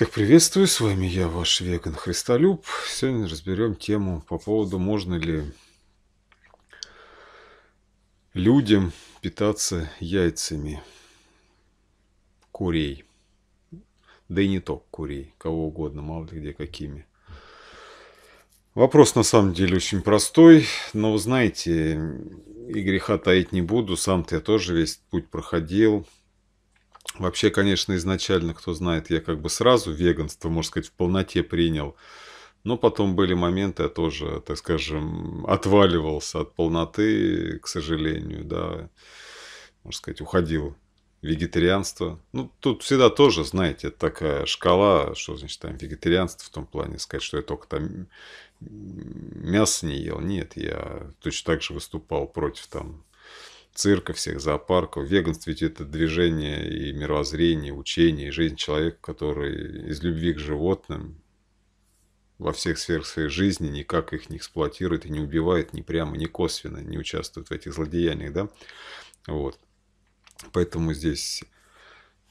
Всех приветствую, с вами я, ваш веган Христолюб. Сегодня разберем тему по поводу, можно ли людям питаться яйцами курей. Да и не только курей, кого угодно, мало ли где какими. Вопрос на самом деле очень простой, но вы знаете, и греха таить не буду, сам-то я тоже весь путь проходил, Вообще, конечно, изначально, кто знает, я как бы сразу веганство, можно сказать, в полноте принял. Но потом были моменты, я тоже, так скажем, отваливался от полноты, к сожалению, да. Можно сказать, уходил вегетарианство. Ну, тут всегда тоже, знаете, такая шкала, что значит там вегетарианство в том плане сказать, что я только там мясо не ел. Нет, я точно так же выступал против там цирка, всех зоопарков. Веганство ведь это движение и мировоззрение, учение, и жизнь человека, который из любви к животным во всех сферах своей жизни никак их не эксплуатирует и не убивает ни прямо, ни косвенно, не участвует в этих злодеяниях, да? Вот. Поэтому здесь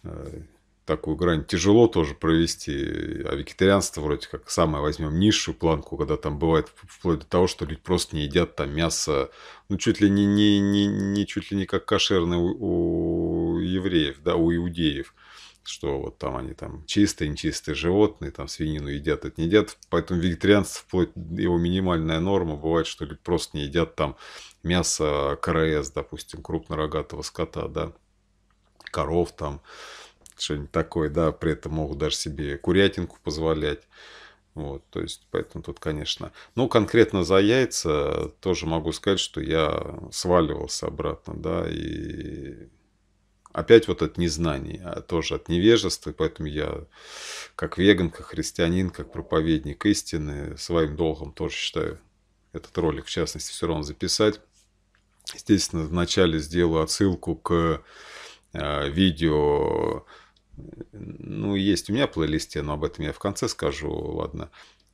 э, такую грань тяжело тоже провести. А вегетарианство вроде как самое возьмем низшую планку, когда там бывает вплоть до того, что люди просто не едят там мясо, ну чуть ли не, не, не, не чуть ли не как кошерное у, у евреев, да, у иудеев что вот там они там чистые, нечистые животные, там свинину едят, это не едят. Поэтому вегетарианство, вплоть его минимальная норма, бывает, что люди просто не едят там мясо а КРС, допустим, крупнорогатого скота, да, коров там, что-нибудь такое, да, при этом могут даже себе курятинку позволять. Вот, то есть, поэтому тут, конечно. Ну, конкретно за яйца тоже могу сказать, что я сваливался обратно, да, и опять вот от незнания, а тоже от невежества, поэтому я как веган, как христианин, как проповедник истины, своим долгом тоже считаю этот ролик, в частности, все равно записать. Естественно, вначале сделаю отсылку к а, видео ну, есть у меня в плейлисте, но об этом я в конце скажу, ладно.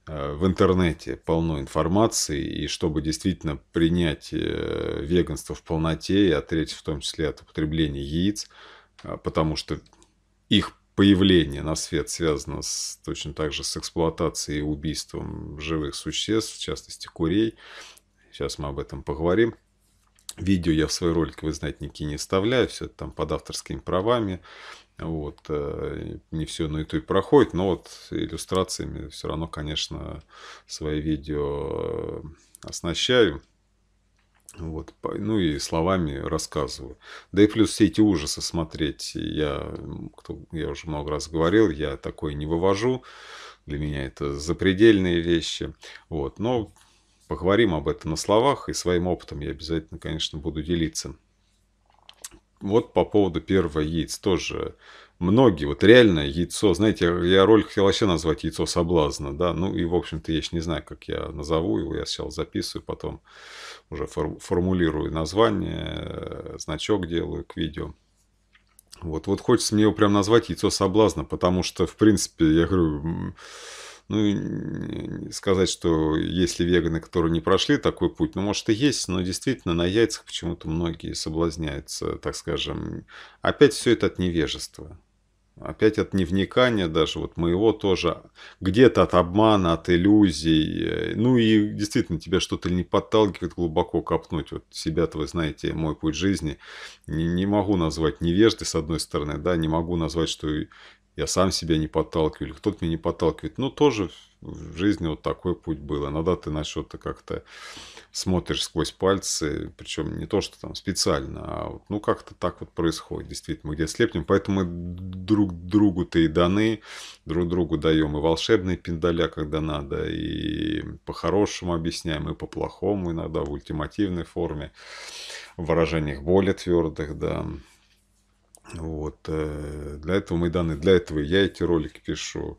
Э, в интернете полно информации, и чтобы действительно принять э, веганство в полноте и отречь в том числе от употребления яиц, э, потому что их появление на свет связано с, точно так же с эксплуатацией и убийством живых существ, в частности курей. Сейчас мы об этом поговорим. Видео я в свой ролик, вы знаете, никакие не вставляю, все это там под авторскими правами. Вот, э, не все на YouTube проходит, но вот иллюстрациями все равно, конечно, свои видео э, оснащаю. Вот, ну и словами рассказываю. Да и плюс все эти ужасы смотреть, я, кто, я уже много раз говорил, я такое не вывожу. Для меня это запредельные вещи. Вот, но поговорим об этом на словах, и своим опытом я обязательно, конечно, буду делиться. Вот по поводу первого яиц тоже. Многие, вот реально яйцо, знаете, я, ролик хотел вообще назвать яйцо соблазна, да, ну и, в общем-то, я еще не знаю, как я назову его, я сначала записываю, потом уже формулирую название, э, значок делаю к видео. Вот, вот хочется мне его прям назвать яйцо соблазна, потому что, в принципе, я говорю, ну, сказать, что есть ли веганы, которые не прошли такой путь, ну, может и есть, но действительно на яйцах почему-то многие соблазняются, так скажем. Опять все это от невежества. Опять от невникания даже, вот моего тоже, где-то от обмана, от иллюзий. Ну и действительно, тебя что-то не подталкивает глубоко копнуть. Вот себя-то вы знаете, мой путь жизни. Не, не могу назвать невежды, с одной стороны, да, не могу назвать, что я сам себя не подталкиваю, или кто-то меня не подталкивает. Ну, тоже в жизни вот такой путь был. Иногда ты на что-то как-то смотришь сквозь пальцы, причем не то, что там специально, а вот, ну, как-то так вот происходит, действительно, мы где слепнем, поэтому мы друг другу-то и даны, друг другу даем и волшебные пиндаля, когда надо, и по-хорошему объясняем, и по-плохому иногда, в ультимативной форме, в выражениях более твердых, да, вот. Э, для этого мы данные, для этого я эти ролики пишу.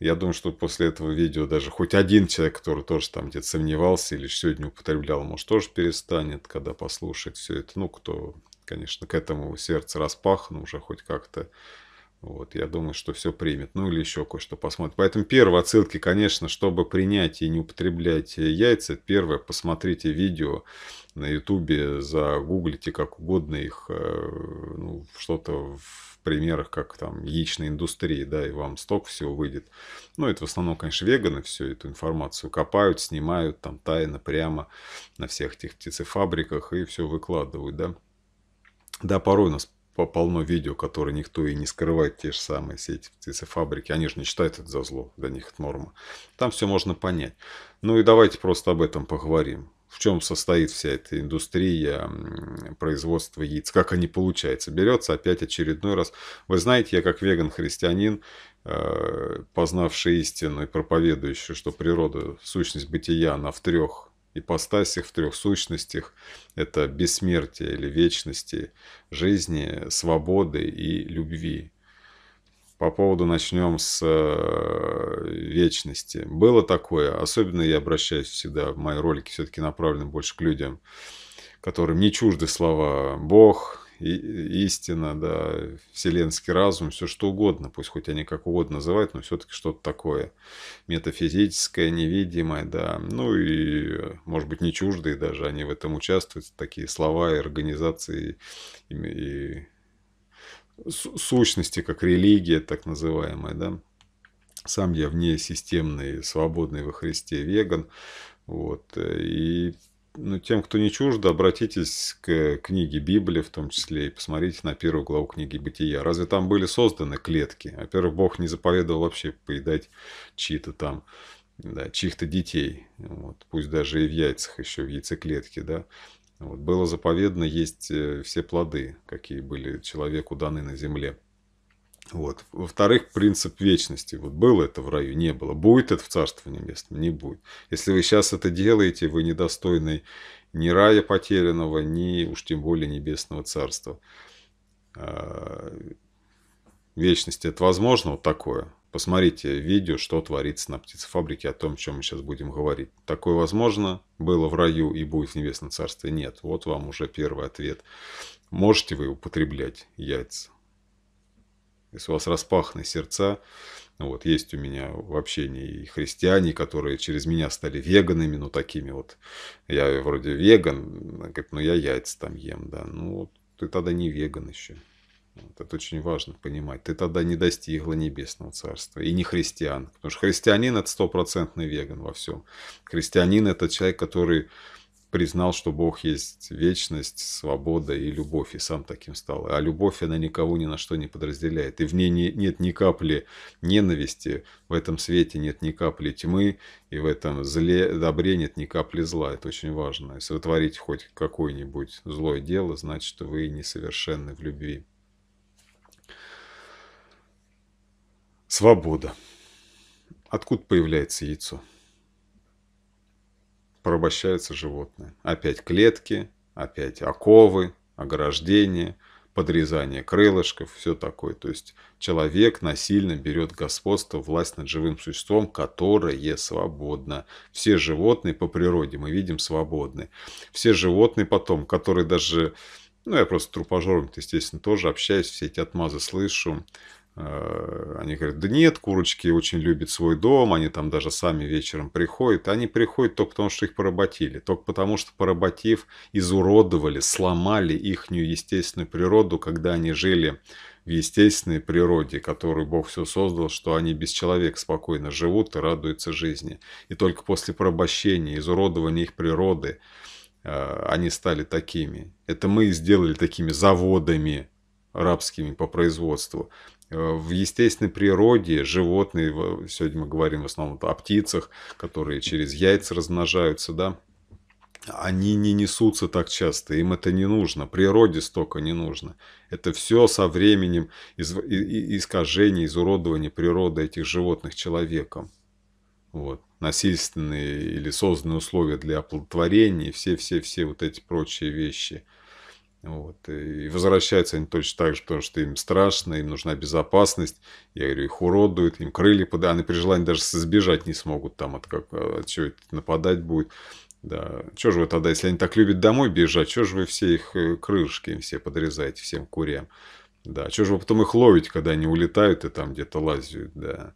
Я думаю, что после этого видео даже хоть один человек, который тоже там где-то сомневался или сегодня употреблял, может, тоже перестанет, когда послушает все это. Ну, кто, конечно, к этому сердце распахну, уже хоть как-то вот, я думаю, что все примет. Ну или еще кое-что посмотрит. Поэтому первые отсылки, конечно, чтобы принять и не употреблять э, яйца, первое, посмотрите видео на ютубе, загуглите как угодно их, э, ну, что-то в примерах, как там яичной индустрии, да, и вам столько всего выйдет. Ну, это в основном, конечно, веганы всю эту информацию копают, снимают там тайно, прямо на всех этих птицефабриках и все выкладывают, да. Да, порой у нас полно видео, которые никто и не скрывает, те же самые все эти птицефабрики. Они же не считают это за зло, для них это норма. Там все можно понять. Ну и давайте просто об этом поговорим. В чем состоит вся эта индустрия производства яиц, как они получаются. Берется опять очередной раз. Вы знаете, я как веган-христианин, э, познавший истину и проповедующий, что природа, сущность бытия, она в трех ипостасях, в трех сущностях. Это бессмертие или вечности, жизни, свободы и любви. По поводу начнем с э, вечности. Было такое, особенно я обращаюсь всегда, мои ролики все-таки направлены больше к людям, которым не чужды слова «Бог», истина, да, вселенский разум, все что угодно, пусть хоть они как угодно называют, но все-таки что-то такое метафизическое, невидимое, да, ну и, может быть, не чуждые даже, они в этом участвуют, такие слова и организации, и, и сущности, как религия так называемая, да. Сам я вне системный, свободный во Христе веган, вот, и ну, тем, кто не чуждо, обратитесь к книге Библии в том числе и посмотрите на первую главу книги Бытия. Разве там были созданы клетки? Во-первых, Бог не заповедовал вообще поедать чьи-то там, да, чьих-то детей, вот, пусть даже и в яйцах еще, в яйцеклетке, да. Вот, было заповедно есть э, все плоды, какие были человеку даны на земле. Вот. Во-вторых, принцип вечности. Вот было это в раю, не было. Будет это в Царстве Небесном? Не будет. Если вы сейчас это делаете, вы недостойны ни рая потерянного, ни уж тем более Небесного Царства. А, вечности это возможно вот такое? Посмотрите видео, что творится на птицефабрике, о том, о чем мы сейчас будем говорить. Такое возможно было в раю и будет в Небесном Царстве? Нет. Вот вам уже первый ответ. Можете вы употреблять яйца? Если у вас распаханы сердца, вот, есть у меня в общении и христиане, которые через меня стали веганами, ну, такими вот. Я вроде веган, говорит, ну, я яйца там ем, да. Ну, вот, ты тогда не веган еще. Вот, это очень важно понимать. Ты тогда не достигла небесного царства и не христиан. Потому что христианин – это стопроцентный веган во всем. Христианин – это человек, который признал, что Бог есть вечность, свобода и любовь, и сам таким стал. А любовь, она никого ни на что не подразделяет. И в ней не, нет ни капли ненависти, в этом свете нет ни капли тьмы, и в этом зле, добре нет ни капли зла. Это очень важно. Если вы творите хоть какое-нибудь злое дело, значит, вы несовершенны в любви. Свобода. Откуда появляется яйцо? порабощаются животные. Опять клетки, опять оковы, ограждения, подрезание крылышков, все такое. То есть человек насильно берет господство, власть над живым существом, которое свободно. Все животные по природе, мы видим, свободны. Все животные потом, которые даже... Ну, я просто трупожором, естественно, тоже общаюсь, все эти отмазы слышу. Э, они говорят, да нет, курочки очень любят свой дом, они там даже сами вечером приходят. Они приходят только потому, что их поработили, только потому, что поработив, изуродовали, сломали ихнюю естественную природу, когда они жили в естественной природе, которую Бог все создал, что они без человека спокойно живут и радуются жизни. И только после порабощения, изуродования их природы, э, они стали такими. Это мы сделали такими заводами, рабскими по производству. Э, в естественной природе животные, сегодня мы говорим в основном о птицах, которые через яйца размножаются, да, они не несутся так часто, им это не нужно, природе столько не нужно. Это все со временем из, искажение, изуродование природы этих животных человеком. Вот. Насильственные или созданные условия для оплодотворения, все-все-все вот эти прочие вещи – вот. И возвращаются они точно так же, потому что им страшно, им нужна безопасность. Я говорю, их уродуют, им крылья подают. Они а при желании даже сбежать не смогут там от, как, а, от чего это нападать будет. Да, что же вы тогда, если они так любят домой бежать, что же вы все их э, крылышки им все подрезаете, всем курям? Да, что же вы потом их ловите, когда они улетают и там где-то лазят, да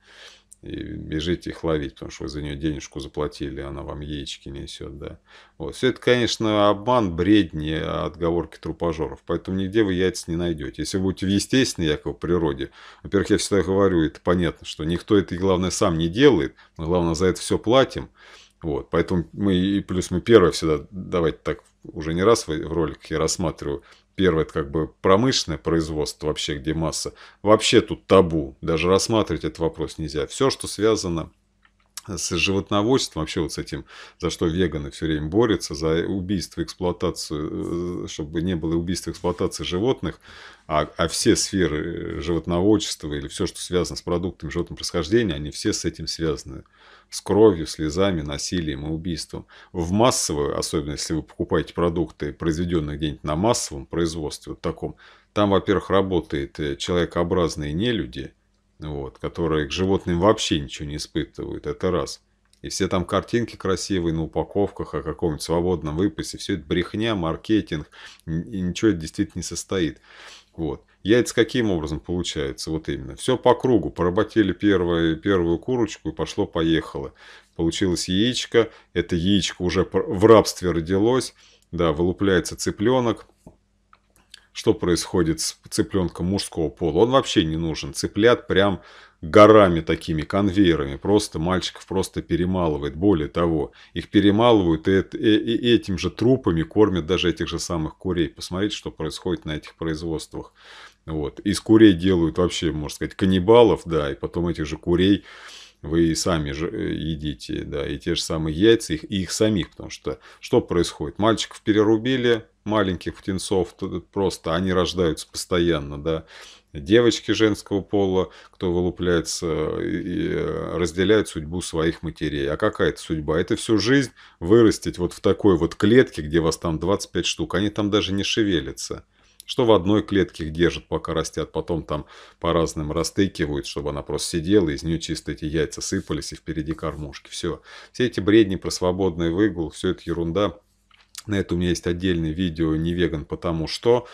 и бежите их ловить, потому что вы за нее денежку заплатили, она вам яички несет, да. Вот. Все это, конечно, обман, бредни, отговорки трупожоров, поэтому нигде вы яйца не найдете. Если вы будете в естественной якобы природе, во-первых, я всегда говорю, это понятно, что никто это, главное, сам не делает, мы, главное, за это все платим, вот, поэтому мы, и плюс мы первое всегда, давайте так, уже не раз в роликах я рассматриваю, Первое, это как бы промышленное производство вообще, где масса. Вообще тут табу, даже рассматривать этот вопрос нельзя. Все, что связано с животноводством, вообще вот с этим, за что веганы все время борются, за убийство, эксплуатацию, э, чтобы не было убийства эксплуатации животных, а, а все сферы э, животноводчества или все, что связано с продуктами животного происхождения, они все с этим связаны с кровью, слезами, насилием и убийством. В массовую, особенно если вы покупаете продукты, произведенные где-нибудь на массовом производстве, вот таком, там, во-первых, работает э, человекообразные нелюди, вот, которые к животным вообще ничего не испытывают, это раз. И все там картинки красивые на упаковках о каком-нибудь свободном выпасе, все это брехня, маркетинг, и ничего это действительно не состоит. Вот. Яйца каким образом получается? Вот именно. Все по кругу. Поработили первую, первую курочку и пошло-поехало. Получилось яичко. Это яичко уже в рабстве родилось. Да, вылупляется цыпленок. Что происходит с цыпленком мужского пола? Он вообще не нужен. Цыплят прям горами такими, конвейерами. Просто мальчиков просто перемалывает. Более того, их перемалывают и, и, и этим же трупами кормят даже этих же самых курей. Посмотрите, что происходит на этих производствах. Вот. Из курей делают вообще, можно сказать, каннибалов, да, и потом этих же курей вы сами же э, едите, да, и те же самые яйца, их, и их самих, потому что что происходит? Мальчиков перерубили, маленьких птенцов просто, они рождаются постоянно, да, девочки женского пола, кто вылупляется, э, и э, разделяет судьбу своих матерей. А какая это судьба? Это всю жизнь вырастить вот в такой вот клетке, где вас там 25 штук, они там даже не шевелятся что в одной клетке их держат, пока растят, потом там по разным растыкивают, чтобы она просто сидела, из нее чисто эти яйца сыпались, и впереди кормушки. Все. Все эти бредни про свободный выгул, все это ерунда. На это у меня есть отдельное видео «Не веган, потому что»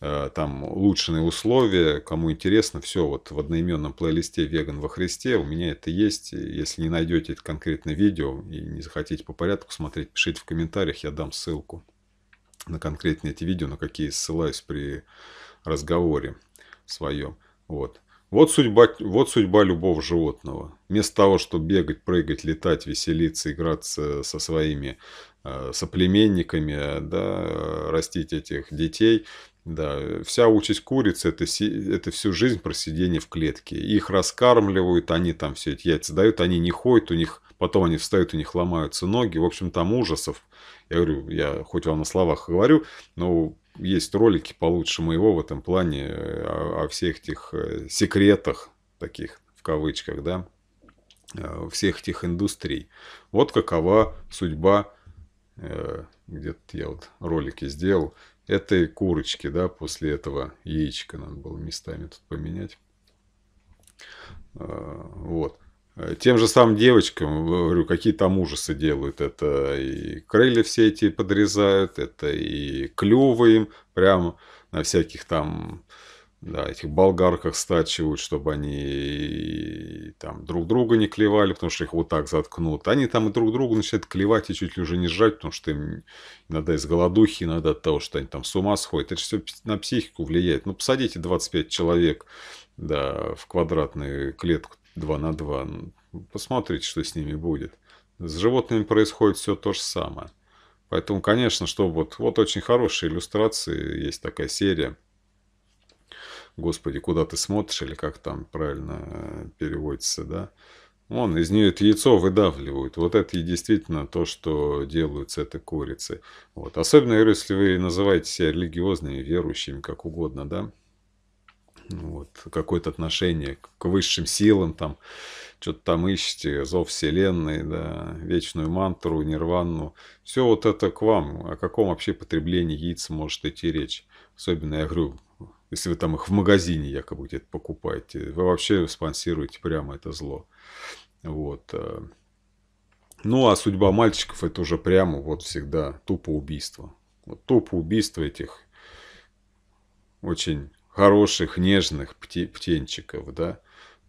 э, там улучшенные условия, кому интересно, все вот в одноименном плейлисте «Веган во Христе» у меня это есть. Если не найдете это конкретное видео и не захотите по порядку смотреть, пишите в комментариях, я дам ссылку на конкретные эти видео, на какие ссылаюсь при разговоре своем. Вот. Вот судьба, вот судьба любого животного. Вместо того, чтобы бегать, прыгать, летать, веселиться, играться со своими э, соплеменниками, да, э, растить этих детей, да, вся участь курицы это, это всю жизнь просидение в клетке. Их раскармливают, они там все эти яйца дают, они не ходят, у них потом они встают, у них ломаются ноги. В общем, там ужасов я говорю, я хоть вам на словах говорю, но есть ролики получше моего в этом плане э, о, о всех этих э, секретах, таких в кавычках, да, э, всех этих индустрий. Вот какова судьба, где-то я вот ролики сделал, этой курочки, да, после этого яичка надо было местами тут поменять. Вот. Э, тем же самым девочкам, э, говорю, какие там ужасы делают. Это и крылья все эти подрезают, это и клювы им прямо на всяких там да, этих болгарках стачивают, чтобы они там друг друга не клевали, потому что их вот так заткнут. Они там и друг другу начинают клевать и чуть ли уже не жрать, потому что им иногда из голодухи, иногда от того, что они там с ума сходят. Это все на психику влияет. Ну, посадите 25 человек да, в квадратную клетку 2 на 2. Ну, посмотрите, что с ними будет. С животными происходит все то же самое. Поэтому, конечно, что вот, вот очень хорошие иллюстрации, есть такая серия. Господи, куда ты смотришь, или как там правильно э, переводится, да? Вон, из нее это яйцо выдавливают. Вот это и действительно то, что делают с этой курицей. Вот. Особенно, если вы называете себя религиозными, верующими, как угодно, да? вот, какое-то отношение к высшим силам, там, что-то там ищете, зов вселенной, да, вечную мантру, нирвану. Все вот это к вам. О каком вообще потреблении яиц может идти речь? Особенно, я говорю, если вы там их в магазине якобы где-то покупаете. Вы вообще спонсируете прямо это зло. Вот. Э. Ну, а судьба мальчиков это уже прямо вот всегда тупо убийство. Вот тупо убийство этих очень хороших, нежных пти, птенчиков, да,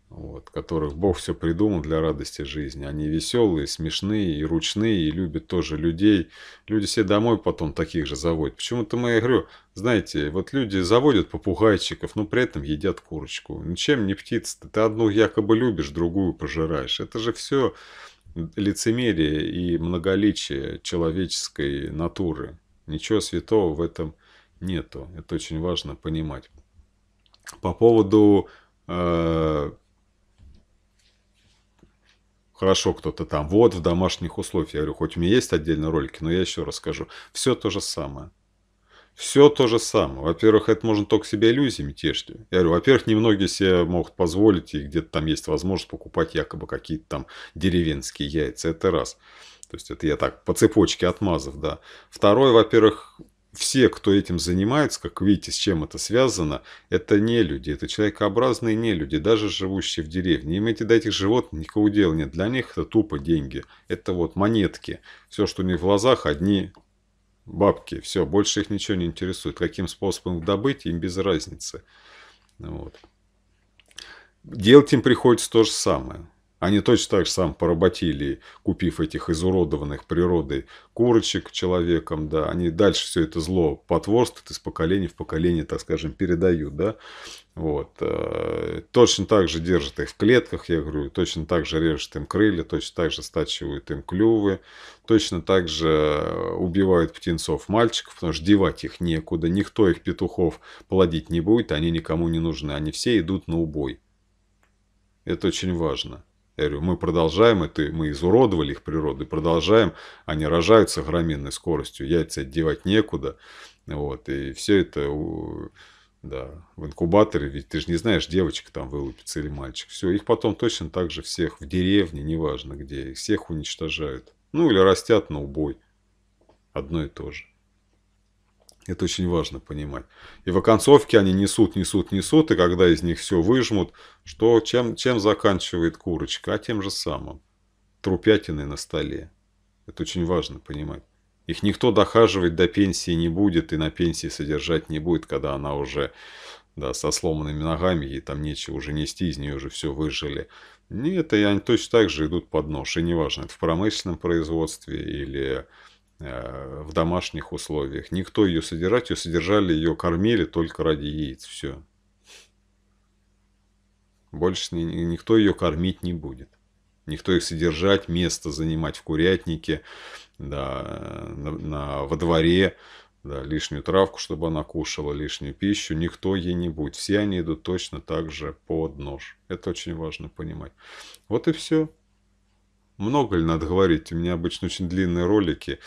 вот, которых Бог все придумал для радости жизни. Они веселые, смешные и ручные, и любят тоже людей. Люди все домой потом таких же заводят. Почему-то мы, я говорю, знаете, вот люди заводят попугайчиков, но при этом едят курочку. Ничем не птица. -то. Ты одну якобы любишь, другую пожираешь. Это же все лицемерие и многоличие человеческой натуры. Ничего святого в этом нету. Это очень важно понимать. По поводу... Э, хорошо кто-то там, вот в домашних условиях. Я говорю, хоть у меня есть отдельные ролики, но я еще расскажу. Все то же самое. Все то же самое. Во-первых, это можно только себя иллюзиями тешить. Я говорю, во-первых, немногие себе могут позволить, и где-то там есть возможность покупать якобы какие-то там деревенские яйца. Это раз. То есть, это я так по цепочке отмазав, да. Второе, во-первых, все, кто этим занимается, как видите, с чем это связано, это не люди, это человекообразные не люди, даже живущие в деревне. Им эти до этих животных никакого дела нет. Для них это тупо деньги. Это вот монетки. Все, что у них в глазах, одни бабки. Все, больше их ничего не интересует. Каким способом их добыть, им без разницы. Вот. Делать им приходится то же самое. Они точно так же сам поработили, купив этих изуродованных природой курочек человеком, да. Они дальше все это зло потворствуют из поколения в поколение, так скажем, передают, да. Вот. Э, точно так же держат их в клетках, я говорю, точно так же режут им крылья, точно так же стачивают им клювы, точно так же э, убивают птенцов мальчиков, потому что девать их некуда, никто их петухов плодить не будет, они никому не нужны, они все идут на убой. Это очень важно. Я говорю, мы продолжаем это, мы изуродовали их природу, продолжаем, они рожают с огроменной скоростью, яйца девать некуда, вот, и все это, да, в инкубаторе, ведь ты же не знаешь, девочка там вылупится или мальчик, все, их потом точно так же всех в деревне, неважно где, их всех уничтожают, ну или растят на убой, одно и то же. Это очень важно понимать. И в оконцовке они несут, несут, несут, и когда из них все выжмут, что, чем, чем заканчивает курочка? А тем же самым. трупятины на столе. Это очень важно понимать. Их никто дохаживать до пенсии не будет и на пенсии содержать не будет, когда она уже да, со сломанными ногами, ей там нечего уже нести, из нее уже все выжили. Нет, и они точно так же идут под нож. И неважно, это в промышленном производстве или Э, в домашних условиях. Никто ее содержать, ее содержали, ее кормили только ради яиц. Все. Больше никто ее кормить не будет. Никто их содержать, место занимать в курятнике, да, на, на, во дворе, да, лишнюю травку, чтобы она кушала, лишнюю пищу, никто ей не будет. Все они идут точно так же под нож. Это очень важно понимать. Вот и все много ли надо говорить? У меня обычно очень длинные ролики.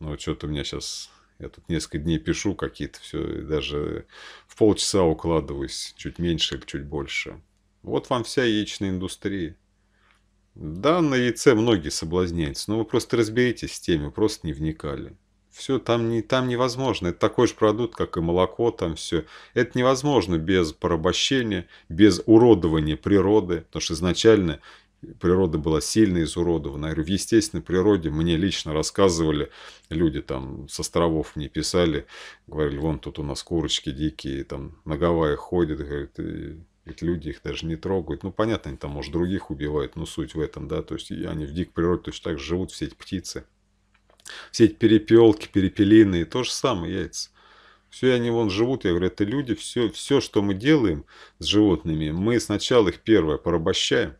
Но что-то у меня сейчас... Я тут несколько дней пишу какие-то все, и даже в полчаса укладываюсь, чуть меньше или чуть больше. Вот вам вся яичная индустрия. Да, на яйце многие соблазняются, но вы просто разберитесь с теми, просто не вникали. Все там, не, там невозможно. Это такой же продукт, как и молоко, там все. Это невозможно без порабощения, без уродования природы. Потому что изначально природа была сильно изуродована. Я говорю, в естественной природе мне лично рассказывали, люди там с островов мне писали, говорили, вон тут у нас курочки дикие, там на Гавайях ходят, говорят, и ведь люди их даже не трогают. Ну, понятно, они там, может, других убивают, но суть в этом, да. То есть, они в дикой природе точно так же живут, все эти птицы. Все эти перепелки, перепелины, то же самое яйца. Все они вон живут, я говорю, это люди, все, все, что мы делаем с животными, мы сначала их первое порабощаем,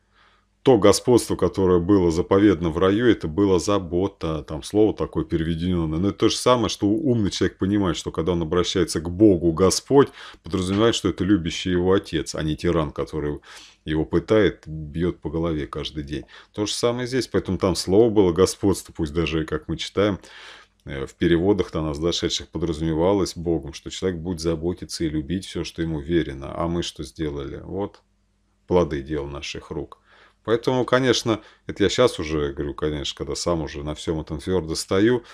то господство, которое было заповедно в раю, это была забота, там слово такое переведенное. Но это то же самое, что умный человек понимает, что когда он обращается к Богу, Господь, подразумевает, что это любящий его отец, а не тиран, который его пытает, бьет по голове каждый день. То же самое здесь, поэтому там слово было господство, пусть даже, как мы читаем, э, в переводах до нас дошедших подразумевалось Богом, что человек будет заботиться и любить все, что ему верено. А мы что сделали? Вот плоды дел наших рук – Поэтому, конечно, это я сейчас уже говорю, конечно, когда сам уже на всем этом твердо стою,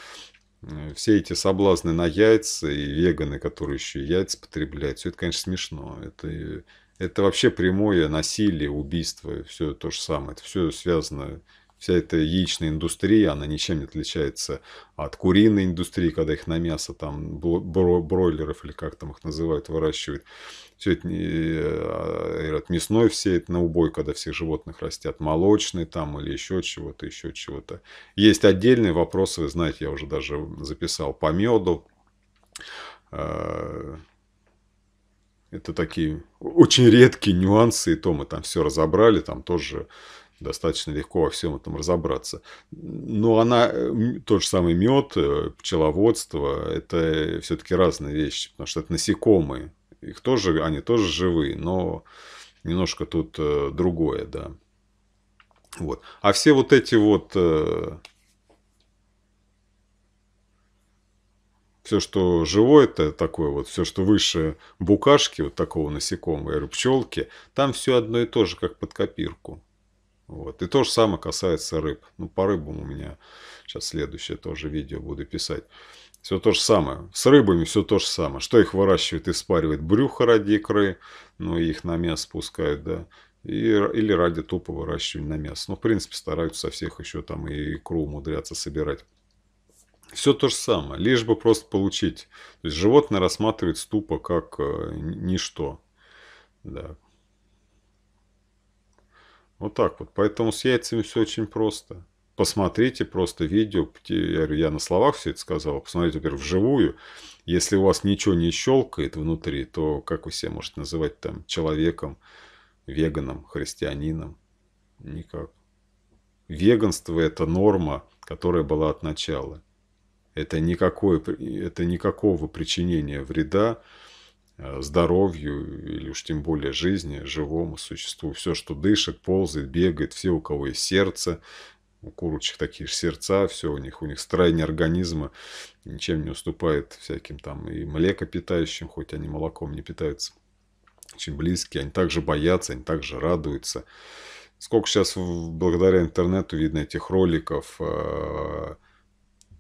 э, все эти соблазны на яйца и веганы, которые еще яйца потребляют, все это, конечно, смешно. Это, это вообще прямое насилие, убийство, все то же самое. Это все связано вся эта яичная индустрия, она ничем не отличается от куриной индустрии, когда их на мясо там бро бройлеров или как там их называют, выращивают. Все это э, от мясной все это на убой, когда всех животных растят, молочный там или еще чего-то, еще чего-то. Есть отдельные вопросы, вы знаете, я уже даже записал по меду. Э, это такие очень редкие нюансы, и то мы там все разобрали, там тоже достаточно легко во всем этом разобраться. Но она, э, тот же самый мед, э, пчеловодство, это все-таки разные вещи, потому что это насекомые. Их тоже, они тоже живые, но немножко тут э, другое, да. Вот. А все вот эти вот... Все, что живое, это такое вот, все, что выше букашки, вот такого насекомого, пчелки, там все одно и то же, как под копирку. Вот. И то же самое касается рыб. Ну, по рыбам у меня сейчас следующее тоже видео буду писать. Все то же самое. С рыбами все то же самое. Что их выращивают, испаривают брюхо ради икры, ну, их на мясо спускают, да. И, или ради тупо выращивания на мясо. Ну, в принципе, стараются со всех еще там и икру умудряться собирать. Все то же самое, лишь бы просто получить. То есть животное рассматривает тупо как э, ничто. Да, вот так вот. Поэтому с яйцами все очень просто. Посмотрите просто видео. Я на словах все это сказал. Посмотрите, во-первых, вживую. Если у вас ничего не щелкает внутри, то как вы себя можете называть там человеком, веганом, христианином? Никак. Веганство – это норма, которая была от начала. Это, никакое, это никакого причинения вреда Э, здоровью или уж тем более жизни, живому существу. Все, что дышит, ползает, бегает, все, у кого есть сердце, у курочек такие же сердца, все у них, у них строение организма ничем не уступает всяким там и млекопитающим, хоть они молоком не питаются. Очень близкие, они также боятся, они также радуются. Сколько сейчас благодаря интернету видно этих роликов, э,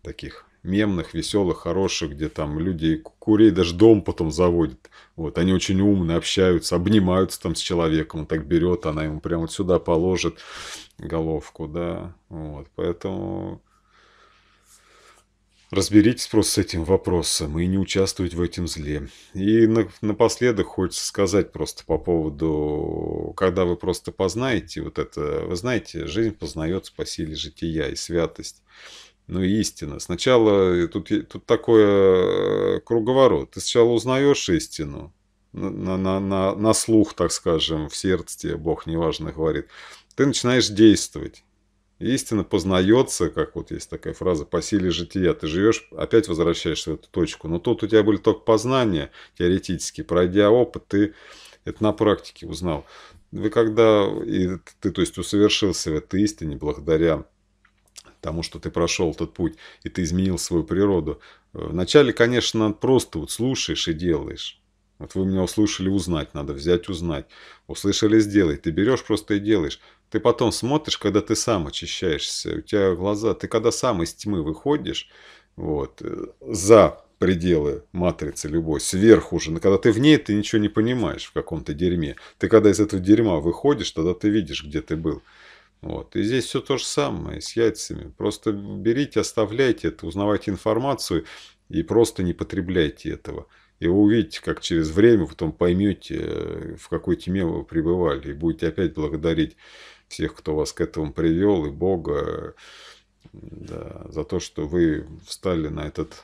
таких мемных, веселых, хороших, где там люди курей даже дом потом заводят. Вот, они очень умные, общаются, обнимаются там с человеком, он так берет, она ему прямо вот сюда положит головку, да. Вот, поэтому разберитесь просто с этим вопросом и не участвовать в этом зле. И напоследок хочется сказать просто по поводу, когда вы просто познаете вот это, вы знаете, жизнь познается по силе жития и святость ну, истина. Сначала э, тут, э, тут такое э, круговорот. Ты сначала узнаешь истину, на, на, на, на слух, так скажем, в сердце тебе Бог, неважно, говорит. Ты начинаешь действовать. Истина познается, как вот есть такая фраза, по силе жития. Ты живешь, опять возвращаешься в эту точку. Но тут у тебя были только познания теоретически. Пройдя опыт, ты это на практике узнал. Вы когда, и ты, то есть, усовершился в этой истине благодаря тому, что ты прошел этот путь, и ты изменил свою природу. Э, вначале, конечно, просто вот слушаешь и делаешь. Вот вы меня услышали узнать, надо взять узнать. Услышали сделай. ты берешь просто и делаешь. Ты потом смотришь, когда ты сам очищаешься, у тебя глаза, ты когда сам из тьмы выходишь, вот, э, за пределы матрицы любой, сверху уже, но когда ты в ней, ты ничего не понимаешь в каком-то дерьме. Ты когда из этого дерьма выходишь, тогда ты видишь, где ты был. Вот. И здесь все то же самое с яйцами. Просто берите, оставляйте это, узнавайте информацию и просто не потребляйте этого. И вы увидите, как через время потом поймете, э, в какой тьме вы пребывали. И будете опять благодарить всех, кто вас к этому привел, и Бога э, да, за то, что вы встали на этот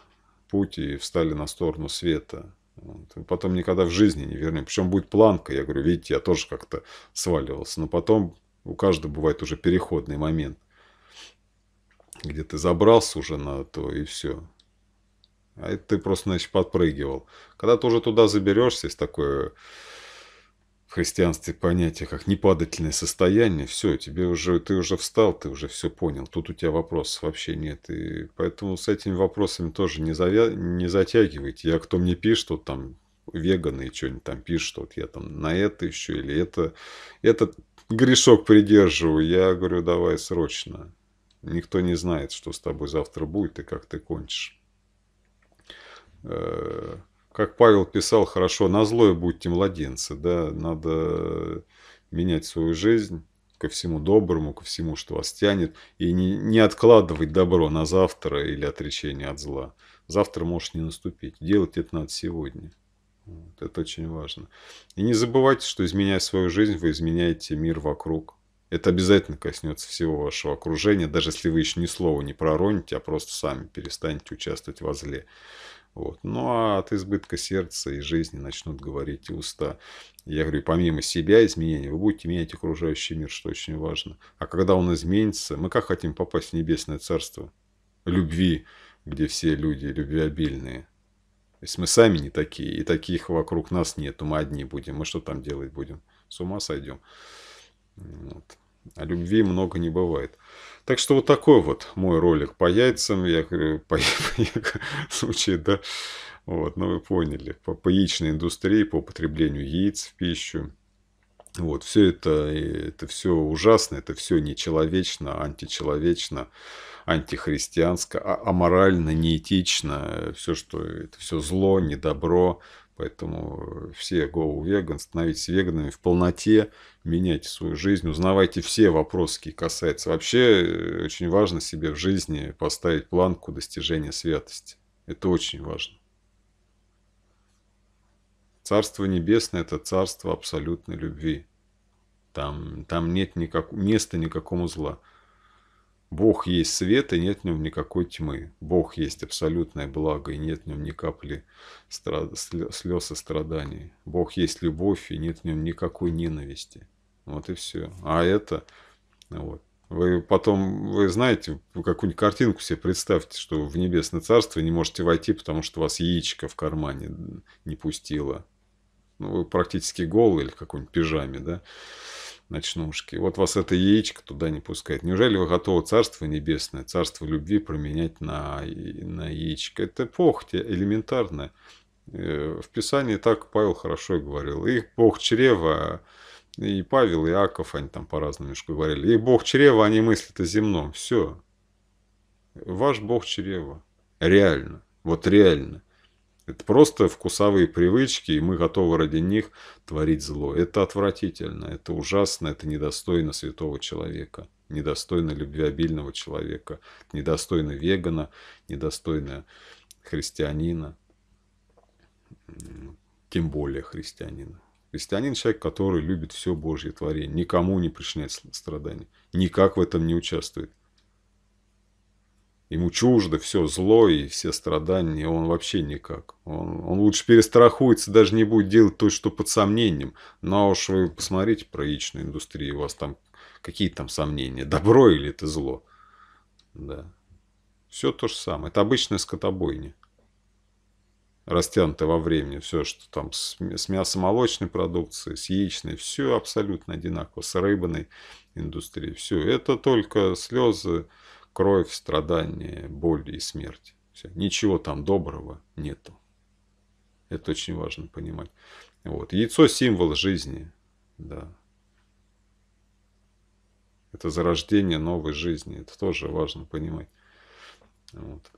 путь и встали на сторону света. Вот. Потом никогда в жизни не вернем. Причем будет планка. Я говорю, видите, я тоже как-то сваливался. Но потом у каждого бывает уже переходный момент, где ты забрался уже на то и все. А это ты просто, значит, подпрыгивал. Когда ты уже туда заберешься, есть такое в христианстве понятие, как непадательное состояние, все, тебе уже, ты уже встал, ты уже все понял, тут у тебя вопросов вообще нет. И поэтому с этими вопросами тоже не, завя... не затягивайте. Я, кто мне пишет, вот там веганы и что-нибудь там пишут, вот я там на это еще или это, это грешок придерживаю. Я говорю, давай срочно. Никто не знает, что с тобой завтра будет и как ты кончишь. Э, как Павел писал, хорошо, на злое будьте младенцы, да, надо менять свою жизнь ко всему доброму, ко всему, что вас тянет, и не, не откладывать добро на завтра или отречение от зла. Завтра может не наступить. Делать это надо сегодня. Вот, это очень важно. И не забывайте, что изменяя свою жизнь, вы изменяете мир вокруг. Это обязательно коснется всего вашего окружения, даже если вы еще ни слова не пророните, а просто сами перестанете участвовать во зле. Вот. Ну а от избытка сердца и жизни начнут говорить и уста. Я говорю, помимо себя изменений, вы будете менять окружающий мир, что очень важно. А когда он изменится, мы как хотим попасть в небесное царство любви, где все люди любвеобильные. То есть мы сами не такие, и таких вокруг нас нету, мы одни будем. Мы что там делать будем? С ума сойдем. Вот. А любви много не бывает. Так что вот такой вот мой ролик по яйцам. Я по, случае, да. Вот, ну вы поняли. По, по яичной индустрии, по употреблению яиц в пищу. Вот, все это, э, это все ужасно, это все нечеловечно, античеловечно антихристианско, а, аморально, неэтично, э, все, что это все зло, недобро. Поэтому э, все go веган, становитесь веганами в полноте, меняйте свою жизнь, узнавайте все вопросы, какие касаются. Вообще э, очень важно себе в жизни поставить планку достижения святости. Это очень важно. Царство Небесное – это царство абсолютной любви. Там, там нет никак, места никакому зла. Бог есть свет, и нет в нем никакой тьмы. Бог есть абсолютное благо, и нет в нем ни капли стра... слез и страданий. Бог есть любовь, и нет в нем никакой ненависти. Вот и все. А это, вот. Вы потом, вы знаете, какую-нибудь картинку себе представьте, что в небесное царство не можете войти, потому что у вас яичко в кармане не пустило. Ну, вы практически голый или в какой-нибудь пижаме, да? ночнушки. Вот вас эта яичко туда не пускает. Неужели вы готовы Царство Небесное, Царство Любви променять на, на яичко? Это похоть элементарная. Э, в Писании так Павел хорошо говорил. И Бог чрева, и Павел, и Аков, они там по-разному немножко говорили. И Бог чрева, они мыслят о земном. Все. Ваш Бог чрева. Реально. Вот реально. Это просто вкусовые привычки, и мы готовы ради них творить зло. Это отвратительно, это ужасно, это недостойно святого человека, недостойно любвеобильного человека, недостойно вегана, недостойно христианина, тем более христианина. Христианин – человек, который любит все Божье творение, никому не причиняет страданий, никак в этом не участвует. Ему чуждо все зло и все страдания, он вообще никак. Он, он лучше перестрахуется, даже не будет делать то, что под сомнением. Но ну, а уж вы посмотрите про яичную индустрию, у вас там какие там сомнения, добро или это зло. Да. Все то же самое. Это обычная скотобойня. Растянутая во времени. Все, что там с, с мясомолочной продукцией, с яичной. Все абсолютно одинаково. С рыбной индустрией. Все. Это только слезы кровь, страдания, боль и смерть. Все. Ничего там доброго нету. Это очень важно понимать. Вот. Яйцо – символ жизни. Да. Это зарождение новой жизни. Это тоже важно понимать. Вот.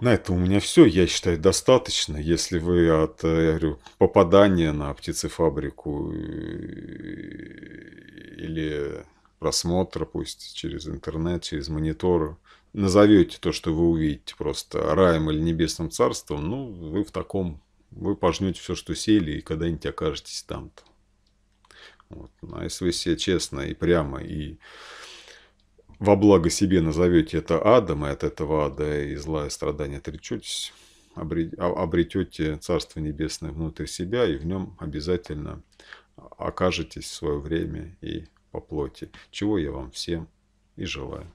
На этом у меня все, я считаю, достаточно. Если вы от э, говорю, попадания на птицефабрику или просмотра, пусть через интернет, через монитор, назовете то, что вы увидите просто раем или небесным царством, ну, вы в таком, вы пожнете все, что сели, и когда-нибудь окажетесь там-то. Вот. Ну, а если вы себе честно и прямо, и во благо себе назовете это адом, и от этого ада и зла и страдания отречетесь, обретете а, Царство Небесное внутрь себя, и в нем обязательно окажетесь в свое время и по плоти, чего я вам всем и желаю.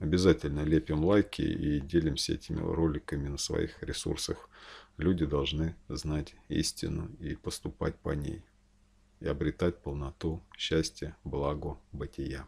Обязательно лепим лайки и делимся этими роликами на своих ресурсах. Люди должны знать истину и поступать по ней, и обретать полноту, счастье, благо, бытия.